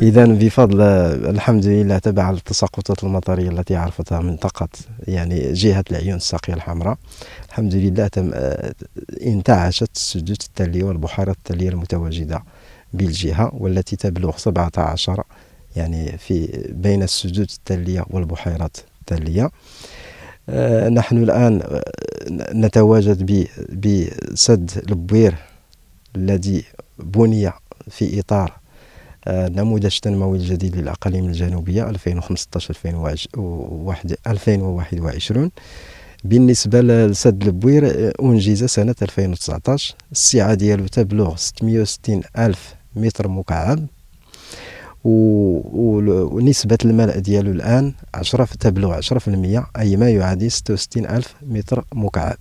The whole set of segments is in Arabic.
اذا بفضل الحمد لله تبع التساقطات المطريه التي عرفتها منطقه يعني جهه العيون الساقيه الحمراء الحمد لله تم آه، انتعشت السدود التليه والبحيرات التليه المتواجده بالجهه والتي تبلغ 17 يعني في بين السدود التليه والبحيرات التليه آه، نحن الآن آه، نتواجد بسد البوير الذي بني في إطار نموذج تنموي الجديد للأقاليم الجنوبية 2015-2021 بالنسبة لسد البوير أنجز سنة 2019 السعة ديالو تبلغ 660 ألف متر مكعب ونسبة الملأ ديالو الآن عشرة تبلغ عشرة في المية أي ما يعادل ستة وستين ألف متر مكعب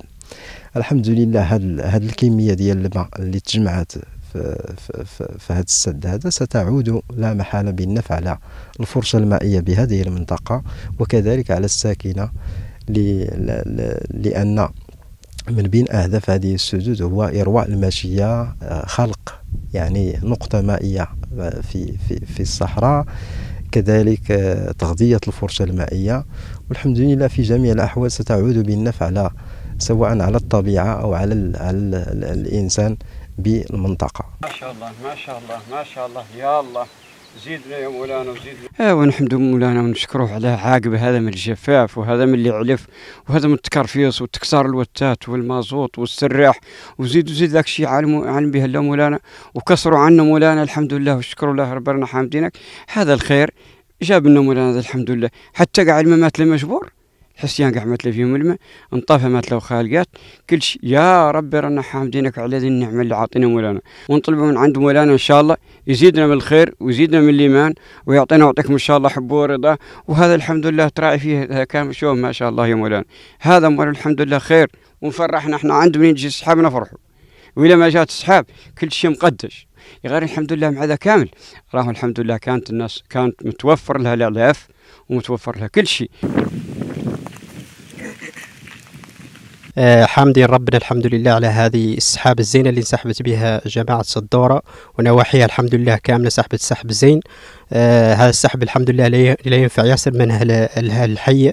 الحمد لله هاد, هاد الكمية ديال الماء اللي تجمعت في, هذا السد هذا ستعود لا محالة بالنفع على الفرشة المائية بهذه المنطقة وكذلك على الساكنة لأن من بين أهداف هذه السدود هو إرواء الماشية آه، خلق يعني نقطة مائية آه، في, في, في الصحراء كذلك آه، تغذية الفرشة المائية والحمد لله في جميع الأحوال ستعود بالنفع على سواء على الطبيعة أو على, ال على ال الإنسان بالمنطقة ما شاء الله ما شاء الله ما شاء الله يا الله زيدنا يا مولانا وزيدنا ايوا آه، ونحمد مولانا ونشكروه على عاقب هذا من الجفاف وهذا من اللي علف وهذا من التكرفيص وتكسار الوتات والمازوط والسراح وزيد وزيد ذاك الشيء عالم عالم به الله مولانا وكسروا عنا مولانا الحمد لله وشكروا الله ربنا حامدينك هذا الخير جاب لنا مولانا الحمد لله حتى قاع الممات المجبور حسيان قحمت له فيهم الماء انطفى مات له خالقات كل شيء يا ربي رانا حامدينك على هذه النعمة اللي عاطينا مولانا ونطلبوا من عند مولانا إن شاء الله يزيدنا من الخير ويزيدنا من الإيمان ويعطينا ويعطيكم إن شاء الله حبه ورضا وهذا الحمد لله تراعي فيه كامل شوف ما شاء الله يا مولانا هذا مولانا الحمد لله خير ونفرحنا احنا عند من يجي السحاب نفرحوا وإلى ما جات السحاب كل شيء مقدش غير الحمد لله مع هذا كامل راهو الحمد لله كانت الناس كانت متوفر لها الإعلاف ومتوفر لها كل شيء آه ربنا الحمد لله على هذه السحاب الزينة اللي انسحبت بها جماعة الدورة ونواحيها الحمد لله كاملة سحبت سحب زين آه هذا السحب الحمد لله لا ينفع ياسر من أهل الحي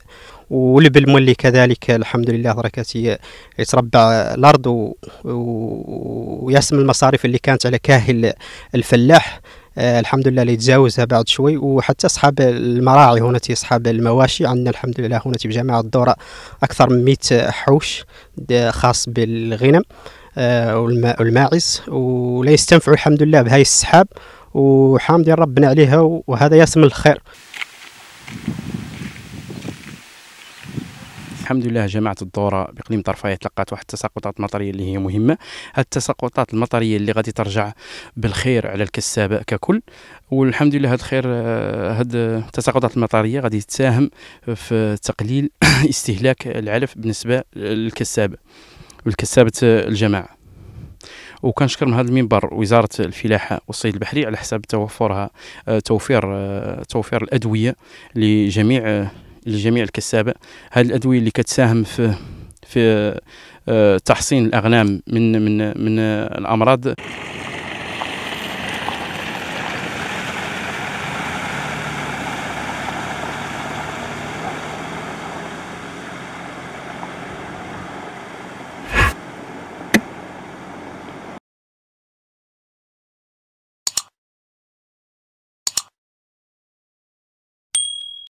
والبلملي كذلك الحمد لله بركاته يتربع الأرض ويسم المصاريف اللي كانت على كاهل الفلاح آه، الحمد لله اللي تجاوزها بعد شوي وحتى اصحاب المراعي هنا اصحاب المواشي عندنا الحمد لله هنا في جامعه الدوره اكثر من 100 حوش خاص بالغنم آه، والماعز ولا يستنفعوا الحمد لله بهاي السحاب وحامدين ربنا عليها وهذا ياسم الخير الحمد لله جماعه الدوره باقليم طرفايه تلقات واحد التساقطات مطريه اللي هي مهمه هاد التساقطات المطريه اللي غادي ترجع بالخير على الكسابه ككل والحمد لله هاد الخير آه، هاد التساقطات المطريه غادي تساهم في تقليل استهلاك العلف بالنسبه للكسابه والكسابه الجماعه وكنشكر من هذا المنبر وزاره الفلاحه والصيد البحري على حساب توفرها آه، توفير آه، توفير الادويه لجميع لجميع الكسابه هذه الادويه اللي كتساهم في في آه، تحصين الاغنام من من من الامراض